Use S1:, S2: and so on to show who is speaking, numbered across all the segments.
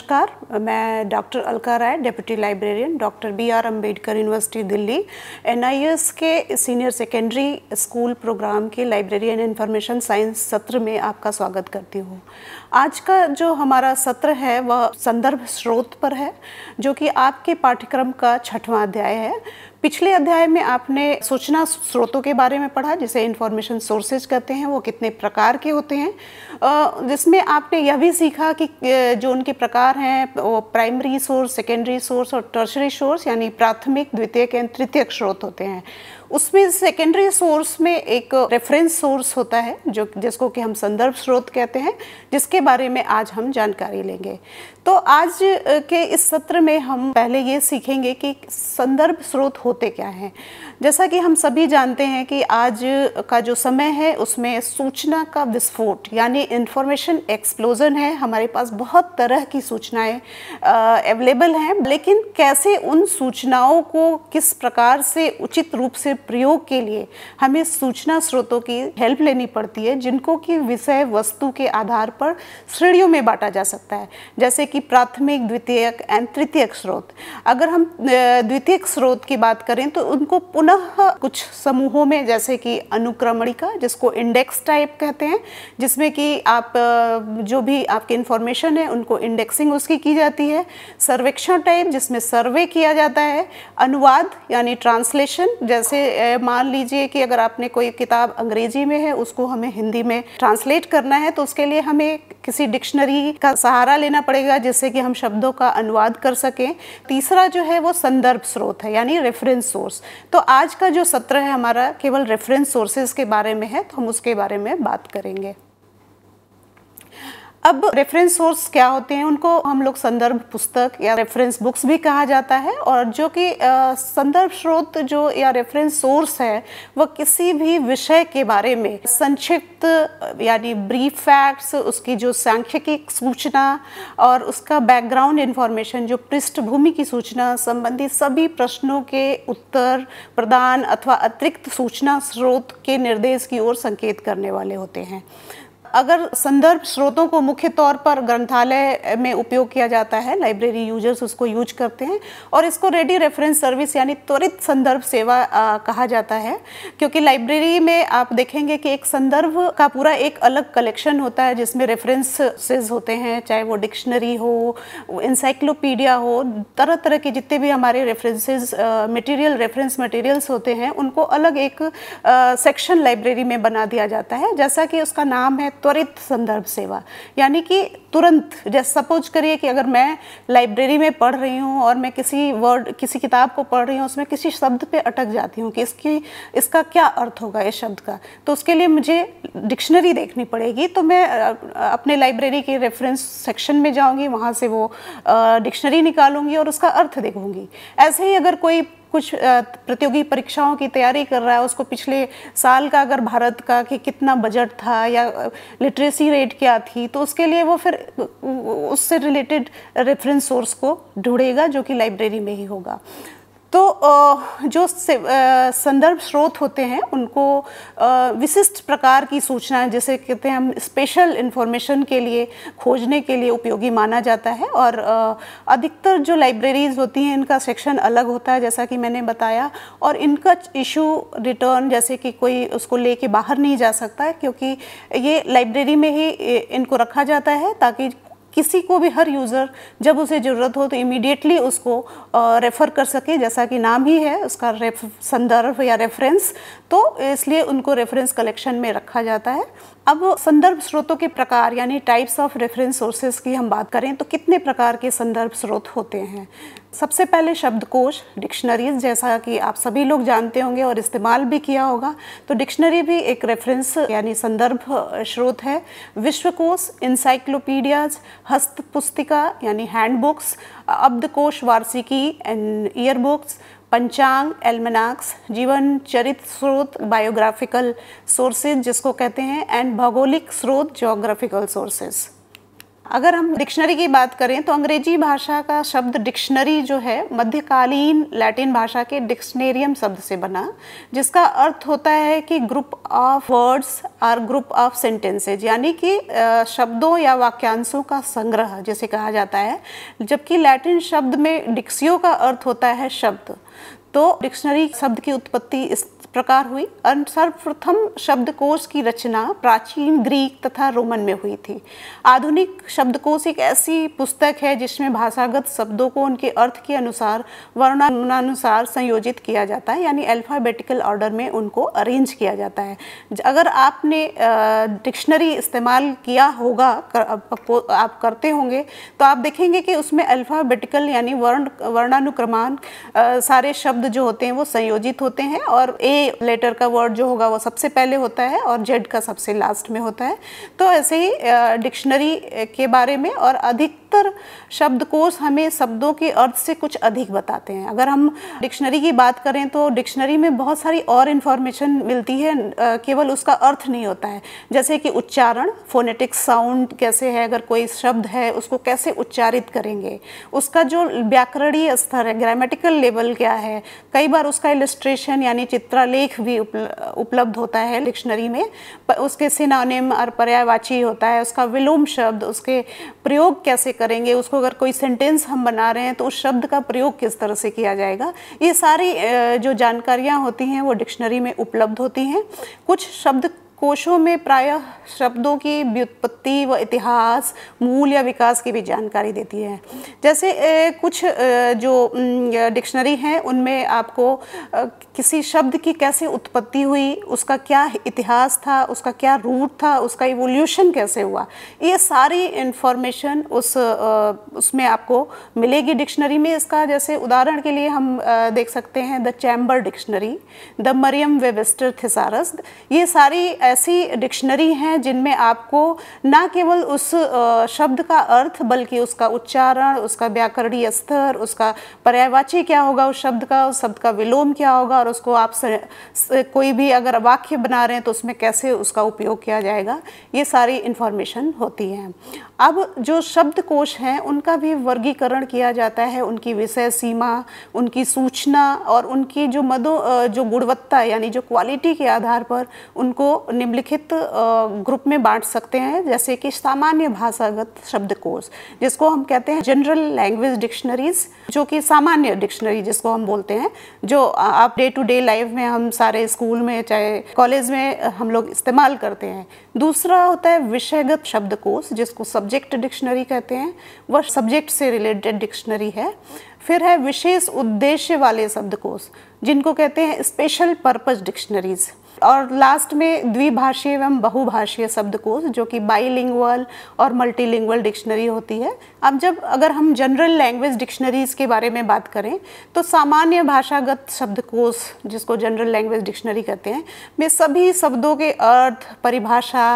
S1: नमस्कार मैं doctor Alka Rai deputy librarian doctor B R Ambedkar university Delhi N K senior secondary school program के library and information science सत्र में आपका स्वागत करती हूँ आज का जो हमारा सत्र है वह संदर्भ स्रोत पर है जो कि आपके पाठ्यक्रम का छठवां अध्याय है पिछले अध्याय में आपने सूचना स्रोतों के बारे में पढ़ा जिसे इन्फॉर्मेशन सोर्सेज कहते हैं वो कितने प्रकार के होते हैं जिसमें आपने यह भी सीखा कि जो उनके प्रकार हैं वो प्राइमरी सोर्स सेकेंडरी सोर्स और टर्शरी सोर्स यानी प्राथमिक द्वितीयक एंड तृतीयक स्रोत होते हैं उसमें सेकेंडरी सोर्स में एक रेफरेंस सोर्स होता है जो जिसको कि हम संदर्भ स्रोत कहते हैं जिसके बारे में आज हम जानकारी लेंगे तो आज के इस सत्र में हम पहले ये सीखेंगे कि संदर्भ स्रोत होते क्या हैं जैसा कि हम सभी जानते हैं कि आज का जो समय है उसमें सूचना का विस्फोट यानी इन्फॉर्मेशन एक्सप्लोजन है हमारे पास बहुत तरह की सूचनाएं अवेलेबल हैं लेकिन कैसे उन सूचनाओं को किस प्रकार से उचित रूप से प्रयोग के लिए हमें सूचना स्रोतों की हेल्प लेनी पड़ती है जिनको कि विषय वस्तु के आधार पर श्रेणियों में बांटा जा सकता है जैसे कि प्राथमिक द्वितीयक एंड तृतीयक स्रोत अगर हम द्वितीयक स्रोत की बात करें तो उनको पुनः कुछ समूहों में जैसे कि अनुक्रमणिका जिसको इंडेक्स टाइप कहते हैं जिसमें कि आप जो भी आपकी इंफॉर्मेशन है उनको इंडेक्सिंग उसकी की जाती है सर्वेक्षण टाइप जिसमें सर्वे किया जाता है अनुवाद यानी ट्रांसलेशन जैसे मान लीजिए कि अगर आपने कोई किताब अंग्रेजी में है उसको हमें हिंदी में ट्रांसलेट करना है तो उसके लिए हमें किसी डिक्शनरी का सहारा लेना पड़ेगा जिससे कि हम शब्दों का अनुवाद कर सकें तीसरा जो है वो संदर्भ स्रोत है यानी रेफरेंस सोर्स तो आज का जो सत्र है हमारा केवल रेफरेंस सोर्सेज के बारे में है तो हम उसके बारे में बात करेंगे अब रेफरेंस सोर्स क्या होते हैं उनको हम लोग संदर्भ पुस्तक या रेफरेंस बुक्स भी कहा जाता है और जो कि संदर्भ स्रोत जो या रेफरेंस सोर्स है वह किसी भी विषय के बारे में संक्षिप्त यानी ब्रीफ फैक्ट्स उसकी जो सांख्यिक सूचना और उसका बैकग्राउंड इन्फॉर्मेशन जो पृष्ठभूमि की सूचना संबंधी सभी प्रश्नों के उत्तर प्रदान अथवा अतिरिक्त सूचना स्रोत के निर्देश की ओर संकेत करने वाले होते हैं अगर संदर्भ स्रोतों को मुख्य तौर पर ग्रंथालय में उपयोग किया जाता है लाइब्रेरी यूजर्स उसको यूज करते हैं और इसको रेडी रेफरेंस सर्विस यानी त्वरित संदर्भ सेवा आ, कहा जाता है क्योंकि लाइब्रेरी में आप देखेंगे कि एक संदर्भ का पूरा एक अलग कलेक्शन होता है जिसमें रेफरेंसेज होते हैं चाहे वो डिक्शनरी हो इंसाइक्लोपीडिया हो तरह तरह के जितने भी हमारे रेफरेंसेज मटेरियल रेफरेंस मटेरियल्स होते हैं उनको अलग एक सेक्शन लाइब्रेरी में बना दिया जाता है जैसा कि उसका नाम है त्वरित संदर्भ सेवा यानी कि तुरंत जैसे सपोज करिए कि अगर मैं लाइब्रेरी में पढ़ रही हूँ और मैं किसी वर्ड किसी किताब को पढ़ रही हूँ उसमें किसी शब्द पे अटक जाती हूँ कि इसकी इसका क्या अर्थ होगा इस शब्द का तो उसके लिए मुझे डिक्शनरी देखनी पड़ेगी तो मैं अपने लाइब्रेरी के रेफरेंस सेक्शन में जाऊँगी वहाँ से वो डिक्शनरी निकालूंगी और उसका अर्थ देखूँगी ऐसे ही अगर कोई कुछ प्रतियोगी परीक्षाओं की तैयारी कर रहा है उसको पिछले साल का अगर भारत का कि कितना बजट था या लिटरेसी रेट क्या थी तो उसके लिए वो फिर उससे रिलेटेड रेफरेंस सोर्स को ढूंढेगा जो कि लाइब्रेरी में ही होगा तो जो संदर्भ स्रोत होते हैं उनको विशिष्ट प्रकार की सूचनाएं जैसे कहते हैं हम स्पेशल इन्फॉर्मेशन के लिए खोजने के लिए उपयोगी माना जाता है और अधिकतर जो लाइब्रेरीज़ होती हैं इनका सेक्शन अलग होता है जैसा कि मैंने बताया और इनका इशू रिटर्न जैसे कि कोई उसको ले के बाहर नहीं जा सकता क्योंकि ये लाइब्रेरी में ही इनको रखा जाता है ताकि किसी को भी हर यूज़र जब उसे ज़रूरत हो तो इमीडिएटली उसको रेफ़र कर सके जैसा कि नाम ही है उसका रेफ संदर्भ या रेफरेंस तो इसलिए उनको रेफरेंस कलेक्शन में रखा जाता है अब संदर्भ स्रोतों के प्रकार यानी टाइप्स ऑफ रेफरेंस सोर्सेज की हम बात करें तो कितने प्रकार के संदर्भ स्रोत होते हैं सबसे पहले शब्दकोश डिक्शनरीज जैसा कि आप सभी लोग जानते होंगे और इस्तेमाल भी किया होगा तो डिक्शनरी भी एक रेफरेंस यानी संदर्भ स्रोत है विश्वकोश इंसाइक्लोपीडियाज हस्त पुस्तिका यानी हैंडबुक्स अब्दकोश वार्षिकी एंड ईयरबुक्स पंचांग एलमनाक्स जीवन चरित स्रोत बायोग्राफिकल सोर्सेज जिसको कहते हैं एंड भौगोलिक स्रोत जोग्राफिकल सोर्सेज़ अगर हम डिक्शनरी की बात करें तो अंग्रेजी भाषा का शब्द डिक्शनरी जो है मध्यकालीन लैटिन भाषा के डिक्शनेरियम शब्द से बना जिसका अर्थ होता है कि ग्रुप ऑफ वर्ड्स और ग्रुप ऑफ सेंटेंसेज यानी कि शब्दों या वाक्यांशों का संग्रह जिसे कहा जाता है जबकि लैटिन शब्द में डिक्सियो का अर्थ होता है शब्द तो डिक्शनरी शब्द की उत्पत्ति इस प्रकार हुई सर्वप्रथम शब्दकोश की रचना प्राचीन ग्रीक तथा रोमन में हुई थी आधुनिक शब्दकोश एक ऐसी पुस्तक है जिसमें भाषागत शब्दों को उनके अर्थ के अनुसार वर्णानुसार संयोजित किया जाता है यानी अल्फ़ाबेटिकल ऑर्डर में उनको अरेंज किया जाता है अगर आपने डिक्शनरी इस्तेमाल किया होगा कर, आप करते होंगे तो आप देखेंगे कि उसमें अल्फ़ाबेटिकल यानी वर्ण वर्णानुक्रमान सारे शब्द जो होते हैं वो संयोजित होते हैं और एक लेटर का वर्ड जो होगा वो सबसे पहले होता है और जेड का सबसे लास्ट में होता है तो ऐसे ही डिक्शनरी के बारे में और अधिकतर शब्दकोश हमें शब्दों के अर्थ से कुछ अधिक बताते हैं अगर हम डिक्शनरी की बात करें तो डिक्शनरी में बहुत सारी और इन्फॉर्मेशन मिलती है केवल उसका अर्थ नहीं होता है जैसे कि उच्चारण फोनेटिक साउंड कैसे है अगर कोई शब्द है उसको कैसे उच्चारित करेंगे उसका जो व्याकरणीय स्तर है ग्रामेटिकल लेवल क्या है कई बार उसका इलस्ट्रेशन यानी चित्रा लेख भी उपलब्ध होता है डिक्शनरी में उसके सिनोनिम और पर्यायवाची होता है उसका विलोम शब्द उसके प्रयोग कैसे करेंगे उसको अगर कोई सेंटेंस हम बना रहे हैं तो उस शब्द का प्रयोग किस तरह से किया जाएगा ये सारी जो जानकारियाँ होती हैं वो डिक्शनरी में उपलब्ध होती हैं कुछ शब्द कोशों में प्रायः शब्दों की व्युत्पत्ति व इतिहास मूल या विकास की भी जानकारी देती है जैसे कुछ जो डिक्शनरी हैं उनमें आपको किसी शब्द की कैसे उत्पत्ति हुई उसका क्या इतिहास था उसका क्या रूट था उसका इवोल्यूशन कैसे हुआ ये सारी इन्फॉर्मेशन उस उसमें आपको मिलेगी डिक्शनरी में इसका जैसे उदाहरण के लिए हम देख सकते हैं the Chamber dictionary the Merriam Webster thesaurus ये सारी ऐसी डिक्शनरी हैं जिनमें आपको ना केवल उस शब्द का अर्थ बल्कि उसका उच्चारण उसका व्याकरणीय स्तर उसका पर्यायवाची क्या होगा उस शब्द का उस शब्द का विलोम क्या होगा और उसको आप कोई भी अगर वाक्य बना रहे हैं तो उसमें कैसे उसका उपयोग किया जाएगा ये सारी इन्फॉर्मेशन होती है अब जो शब्दकोश हैं उनका भी वर्गीकरण किया जाता है उनकी विषय सीमा उनकी सूचना और उनकी जो मदों जो गुणवत्ता यानी जो क्वालिटी के आधार पर उनको निम्नलिखित ग्रुप में बांट सकते हैं जैसे कि सामान्य भाषागत शब्दकोश जिसको हम कहते हैं जनरल लैंग्वेज डिक्शनरीज जो कि सामान्य डिक्शनरी जिसको हम बोलते हैं जो आप डे टू डे लाइफ में हम सारे स्कूल में चाहे कॉलेज में हम लोग इस्तेमाल करते हैं दूसरा होता है विषयगत शब्दकोश जिसको सब्जेक्ट डिक्शनरी कहते हैं वह सब्जेक्ट से रिलेटेड डिक्शनरी है फिर है विशेष उद्देश्य वाले शब्दकोश जिनको कहते हैं स्पेशल पर्पज़ डिक्शनरीज़ और लास्ट में द्विभाषीय एवं बहुभाषीय शब्दकोश जो कि बाईलिंगुअल और मल्टीलिंगुअल डिक्शनरी होती है अब जब अगर हम जनरल लैंग्वेज डिक्शनरीज के बारे में बात करें तो सामान्य भाषागत शब्दकोश जिसको जनरल लैंग्वेज डिक्शनरी कहते हैं में सभी शब्दों के अर्थ परिभाषा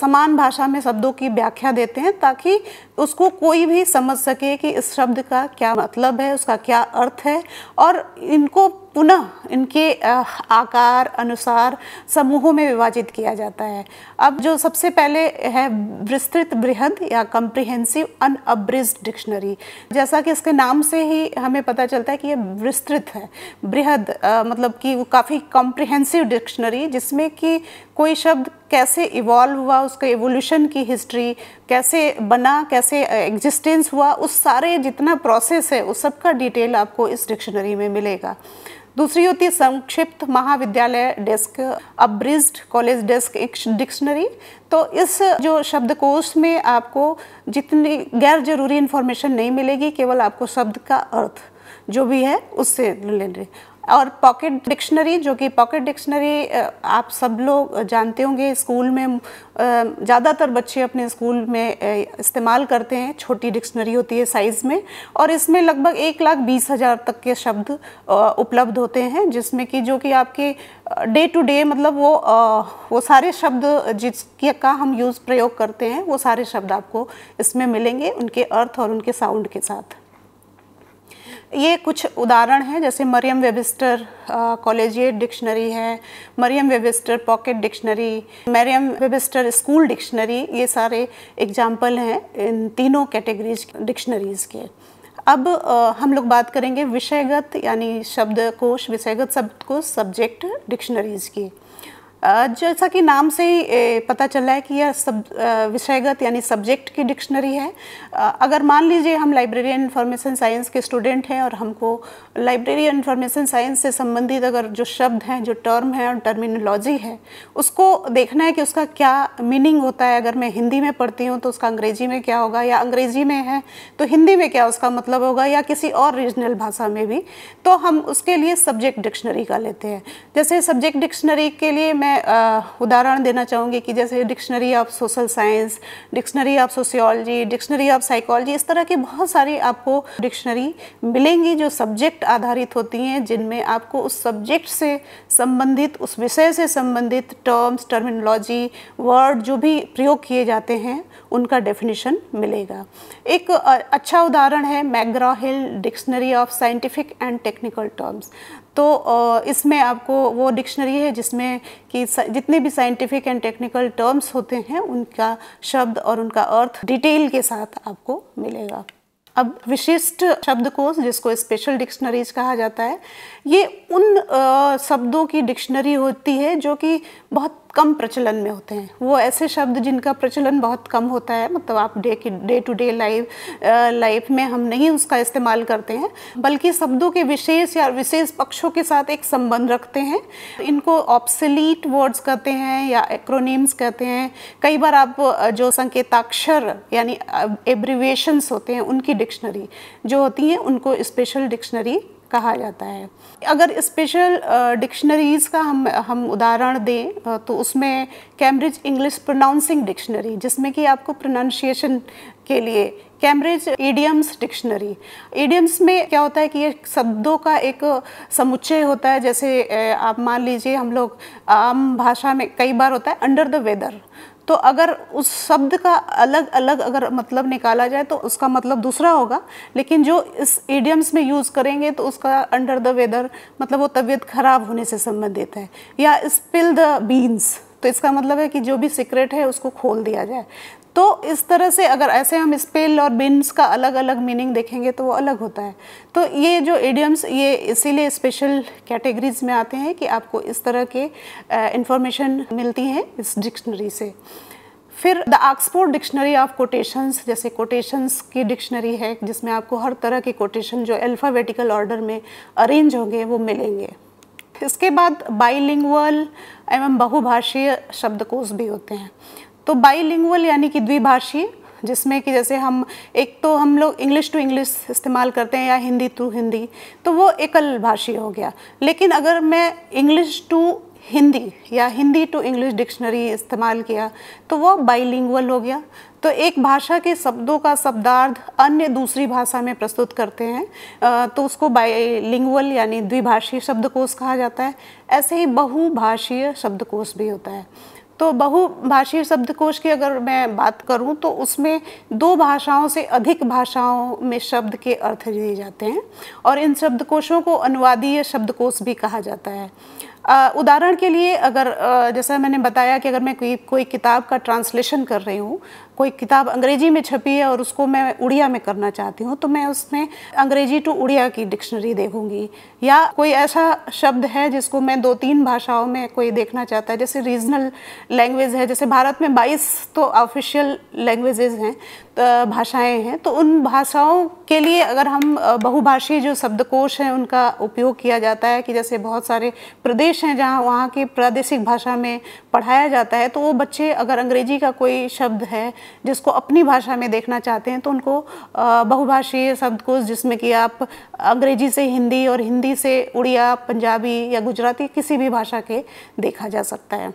S1: समान भाषा में शब्दों की व्याख्या देते हैं ताकि उसको कोई भी समझ सके कि इस शब्द का क्या मतलब है उसका क्या अर्थ है और इनको पुनः इनके आकार अनुसार समूहों में विभाजित किया जाता है अब जो सबसे पहले है विस्तृत बृहद या कम्प्रिहेंसिव अनअब्रिज डिक्शनरी जैसा कि इसके नाम से ही हमें पता चलता है कि ये विस्तृत है बृहद मतलब कि काफ़ी कॉम्प्रिहेंसिव डिक्शनरी जिसमें कि कोई शब्द कैसे इवॉल्व हुआ उसका एवोल्यूशन की हिस्ट्री कैसे बना कैसे एग्जिस्टेंस हुआ उस सारे जितना प्रोसेस है उस सब का डिटेल आपको इस डिक्शनरी में मिलेगा दूसरी होती है संक्षिप्त महाविद्यालय डेस्क अब्रिज्ड कॉलेज डेस्क एक डिक्शनरी तो इस जो शब्दकोश में आपको जितनी गैर जरूरी इन्फॉर्मेशन नहीं मिलेगी केवल आपको शब्द का अर्थ जो भी है उससे रिलेटेड और पॉकेट डिक्शनरी जो कि पॉकेट डिक्शनरी आप सब लोग जानते होंगे स्कूल में ज़्यादातर बच्चे अपने स्कूल में इस्तेमाल करते हैं छोटी डिक्शनरी होती है साइज़ में और इसमें लगभग एक लाख बीस हज़ार तक के शब्द उपलब्ध होते हैं जिसमें कि जो कि आपके डे टू डे मतलब वो वो सारे शब्द जिसके का हम यूज़ प्रयोग करते हैं वो सारे शब्द आपको इसमें मिलेंगे उनके अर्थ और उनके साउंड के साथ ये कुछ उदाहरण हैं जैसे मरियम वेबिस्टर कॉलेजिएट डिक्शनरी है Merriam Webster pocket dictionary Merriam Webster school dictionary ये सारे एग्जाम्पल हैं इन तीनों कैटेगरीज डिक्शनरीज़ के अब आ, हम लोग बात करेंगे विषयगत यानी शब्दकोश विषयगत शब्द को सब्जेक्ट डिक्शनरीज़ की जैसा कि नाम से ही पता चल रहा है कि यह सब विषयगत यानी सब्जेक्ट की डिक्शनरी है अगर मान लीजिए हम लाइब्रेरी एंड इन्फॉर्मेशन साइंस के स्टूडेंट हैं और हमको लाइब्रेरी एंड इन्फॉर्मेशन साइंस से संबंधित अगर जो शब्द हैं जो टर्म है और टर्मिनोलॉजी है उसको देखना है कि उसका क्या मीनिंग होता है अगर मैं हिंदी में पढ़ती हूँ तो उसका अंग्रेजी में क्या होगा या अंग्रेजी में है तो हिंदी में क्या उसका मतलब होगा या किसी और रीजनल भाषा में भी तो हम उसके लिए सब्जेक्ट डिक्शनरी का लेते हैं जैसे सब्जेक्ट डिक्शनरी के लिए मैं मैं उदाहरण देना चाहूँगी कि जैसे dictionary of social science dictionary of sociology dictionary of psychology इस तरह की बहुत सारी आपको डिक्शनरी मिलेंगी जो सब्जेक्ट आधारित होती हैं जिनमें आपको उस सब्जेक्ट से संबंधित उस विषय से संबंधित टर्म्स टर्मिनोलॉजी वर्ड जो भी प्रयोग किए जाते हैं उनका डेफिनेशन मिलेगा एक अच्छा उदाहरण है McGraw Hill dictionary of scientific and technical terms तो इसमें आपको वो डिक्शनरी है जिसमें कि जितने भी साइंटिफिक एंड टेक्निकल टर्म्स होते हैं उनका शब्द और उनका अर्थ डिटेल के साथ आपको मिलेगा अब विशिष्ट शब्दकोश जिसको स्पेशल डिक्शनरीज कहा जाता है ये उन आ, शब्दों की डिक्शनरी होती है जो कि बहुत कम प्रचलन में होते हैं वो ऐसे शब्द जिनका प्रचलन बहुत कम होता है मतलब आप डे की day to day life life में हम नहीं उसका इस्तेमाल करते हैं बल्कि शब्दों के विशेष या विशेष पक्षों के साथ एक संबंध रखते हैं इनको ऑप्सलीट वर्ड्स कहते हैं या एक्रोनिम्स कहते हैं कई बार आप जो संकेताक्षर यानी एब्रिवेशंस होते हैं उनकी डिक्शनरी जो होती हैं उनको स्पेशल डिक्शनरी कहा जाता है अगर स्पेशल डिक्शनरीज़ का हम हम उदाहरण दें तो उसमें कैम्ब्रिज इंग्लिश प्रोनाउंसिंग डिक्शनरी जिसमें कि आपको प्रोनाउंसिएशन के लिए कैम्ब्रिज एडियम्स डिक्शनरी एडियम्स में क्या होता है कि ये शब्दों का एक समुच्चय होता है जैसे आप मान लीजिए हम लोग आम भाषा में कई बार होता है अंडर द वेदर तो अगर उस शब्द का अलग अलग अगर मतलब निकाला जाए तो उसका मतलब दूसरा होगा लेकिन जो इस एडियम्स में यूज़ करेंगे तो उसका अंडर द वेदर मतलब वो तबीयत खराब होने से संबंधित है या स्पिल द बीन्स तो इसका मतलब है कि जो भी सीक्रेट है उसको खोल दिया जाए तो इस तरह से अगर ऐसे हम स्पेल और बिन्स का अलग अलग मीनिंग देखेंगे तो वो अलग होता है तो ये जो एडियम्स ये इसीलिए स्पेशल कैटेगरीज में आते हैं कि आपको इस तरह के इंफॉर्मेशन मिलती हैं इस डिक्शनरी से फिर the Oxford dictionary of quotations जैसे कोटेशंस की डिक्शनरी है जिसमें आपको हर तरह के कोटेशन जो अल्फ़ाबेटिकल ऑर्डर में अरेंज होंगे वो मिलेंगे इसके बाद बाईलिंगुअल एवं बहुभाषीय शब्दकोश भी होते हैं तो बाईलिंगुअल यानी कि द्विभाषी जिसमें कि जैसे हम एक तो हम लोग इंग्लिश टू इंग्लिश इस्तेमाल करते हैं या हिंदी टू हिंदी तो वो एकल भाषी हो गया लेकिन अगर मैं इंग्लिश टू हिंदी या हिंदी टू इंग्लिश डिक्शनरी इस्तेमाल किया तो वो बाईलिंगुअल हो गया तो एक भाषा के शब्दों का शब्दार्थ अन्य दूसरी भाषा में प्रस्तुत करते हैं तो उसको बाईलिंगुअल यानी द्विभाषीय शब्दकोश कहा जाता है ऐसे ही बहुभाषीय शब्दकोश भी होता है तो बहुभाषी शब्दकोश की अगर मैं बात करूं तो उसमें दो भाषाओं से अधिक भाषाओं में शब्द के अर्थ दिए जाते हैं और इन शब्दकोशों को अनुवादीय शब्दकोश भी कहा जाता है उदाहरण के लिए अगर जैसा मैंने बताया कि अगर मैं कोई कोई किताब का ट्रांसलेशन कर रही हूँ कोई किताब अंग्रेजी में छपी है और उसको मैं उड़िया में करना चाहती हूँ तो मैं उसमें अंग्रेजी टू उड़िया की डिक्शनरी देखूंगी या कोई ऐसा शब्द है जिसको मैं दो तीन भाषाओं में कोई देखना चाहता है जैसे रीजनल लैंग्वेज है जैसे भारत में 22 तो ऑफिशियल लैंग्वेजेज हैं तो भाषाएं हैं तो उन भाषाओं के लिए अगर हम बहुभाषी जो शब्दकोश हैं उनका उपयोग किया जाता है कि जैसे बहुत सारे प्रदेश हैं जहाँ वहाँ की प्रादेशिक भाषा में पढ़ाया जाता है तो वो बच्चे अगर अंग्रेजी का कोई शब्द है जिसको अपनी भाषा में देखना चाहते हैं तो उनको बहुभाषी शब्दकोश जिसमें कि आप अंग्रेजी से हिंदी और हिंदी से उड़िया पंजाबी या गुजराती किसी भी भाषा के देखा जा सकता है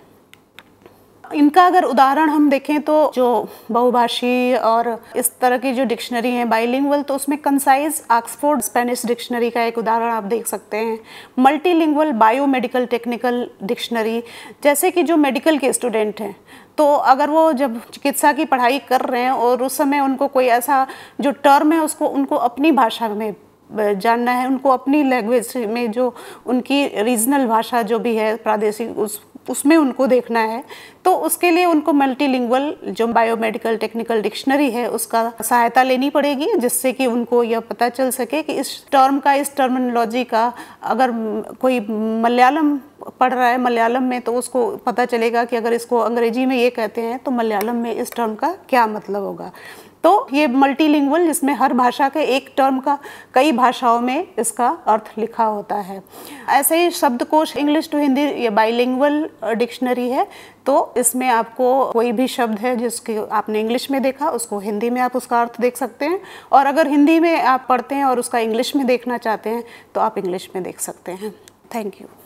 S1: इनका अगर उदाहरण हम देखें तो जो बहुभाषी और इस तरह की जो डिक्शनरी है बाइलिंगुअल तो उसमें कंसाइज ऑक्सफोर्ड स्पेनिश डिक्शनरी का एक उदाहरण आप देख सकते हैं मल्टीलिंगुअल बायोमेडिकल टेक्निकल डिक्शनरी जैसे कि जो मेडिकल के स्टूडेंट हैं तो अगर वो जब चिकित्सा की पढ़ाई कर रहे हैं और उस समय उनको कोई ऐसा जो टर्म है उसको उनको अपनी भाषा में जानना है उनको अपनी लैंग्वेज में जो उनकी रीजनल भाषा जो भी है प्रादेशिक उस उसमें उनको देखना है तो उसके लिए उनको मल्टीलिंगुअल जो बायोमेडिकल टेक्निकल डिक्शनरी है उसका सहायता लेनी पड़ेगी जिससे कि उनको यह पता चल सके कि इस टर्म का इस टर्मिनोलॉजी का अगर कोई मलयालम पढ़ रहा है मलयालम में तो उसको पता चलेगा कि अगर इसको अंग्रेजी में ये कहते हैं तो मलयालम में इस टर्म का क्या मतलब होगा तो ये मल्टीलिंगुअल जिसमें हर भाषा के एक टर्म का कई भाषाओं में इसका अर्थ लिखा होता है ऐसे ही शब्दकोश इंग्लिश टू हिंदी ये बाइलिंगुअल डिक्शनरी है तो इसमें आपको कोई भी शब्द है जिसके आपने इंग्लिश में देखा उसको हिंदी में आप उसका अर्थ देख सकते हैं और अगर हिंदी में आप पढ़ते हैं और उसका इंग्लिश में देखना चाहते हैं तो आप इंग्लिश में देख सकते हैं थैंक यू